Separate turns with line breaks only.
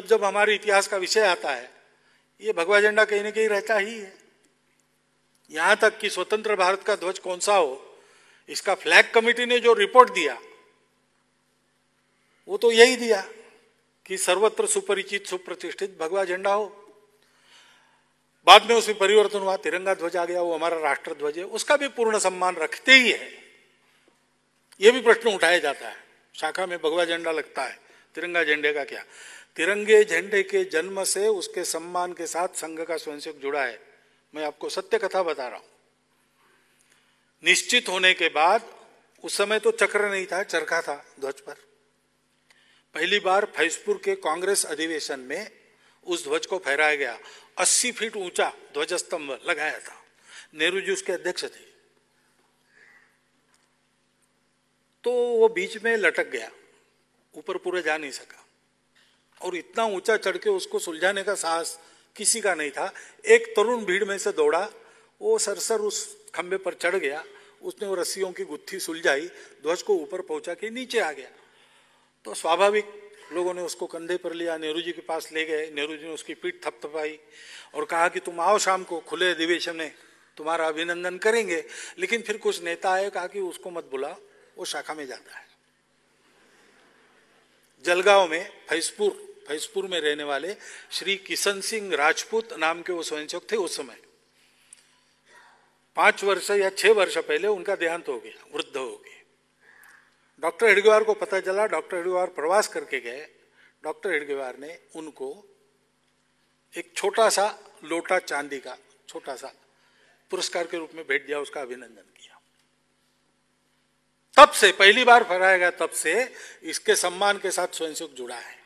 जब जब हमारे इतिहास का विषय आता है ये भगवा झंडा कहीं ना कहीं रहता ही है यहां तक कि स्वतंत्र भारत का ध्वज कौन सा हो इसका फ्लैग कमिटी ने जो रिपोर्ट दिया वो तो यही दिया कि सर्वत्र सुपरिचित सुप्रतिष्ठित भगवा झंडा हो बाद में उसमें परिवर्तन हुआ तिरंगा ध्वज आ गया वो हमारा राष्ट्र ध्वज है उसका भी पूर्ण सम्मान रखते ही है यह भी प्रश्न उठाया जाता है शाखा में भगवा झंडा लगता है तिरंगा झंडे का क्या तिरंगे झंडे के जन्म से उसके सम्मान के साथ संघ का स्वयंसेवक जुड़ा है मैं आपको सत्य कथा बता रहा हूं निश्चित होने के बाद उस समय तो चक्र नहीं था चरखा था ध्वज पर पहली बार फैजपुर के कांग्रेस अधिवेशन में उस ध्वज को फहराया गया 80 फीट ऊंचा ध्वज स्तंभ लगाया था नेहरू जी उसके अध्यक्ष थे तो वो बीच में लटक गया ऊपर पूरा जा नहीं सका और इतना ऊंचा चढ़ के उसको सुलझाने का साहस किसी का नहीं था एक तरुण भीड़ में से दौड़ा वो सरसर उस खंबे पर चढ़ गया उसने वो रस्सियों की गुत्थी सुलझाई ध्वज को ऊपर पहुंचा के नीचे आ गया तो स्वाभाविक लोगों ने उसको कंधे पर लिया नेहरू जी के पास ले गए नेहरू जी ने उसकी पीठ थपथपाई और कहा कि तुम आओ शाम को खुले अधिवेशन में तुम्हारा अभिनंदन करेंगे लेकिन फिर कुछ नेता आए कहा कि उसको मत बुला वो शाखा में जाता है जलगांव में फैजपुर फैजपुर में रहने वाले श्री किशन सिंह राजपूत नाम के वो स्वयंसेवक थे उस समय पांच वर्ष या छह वर्ष पहले उनका देहांत हो गया वृद्ध हो गए डॉक्टर हेडगेवार को पता चला डॉक्टर हेडगेवार प्रवास करके गए डॉक्टर हेडगेवार ने उनको एक छोटा सा लोटा चांदी का छोटा सा पुरस्कार के रूप में भेंट दिया उसका अभिनंदन किया तब से पहली बार फहराया गया तब से इसके सम्मान के साथ स्वयंसेवक जुड़ा है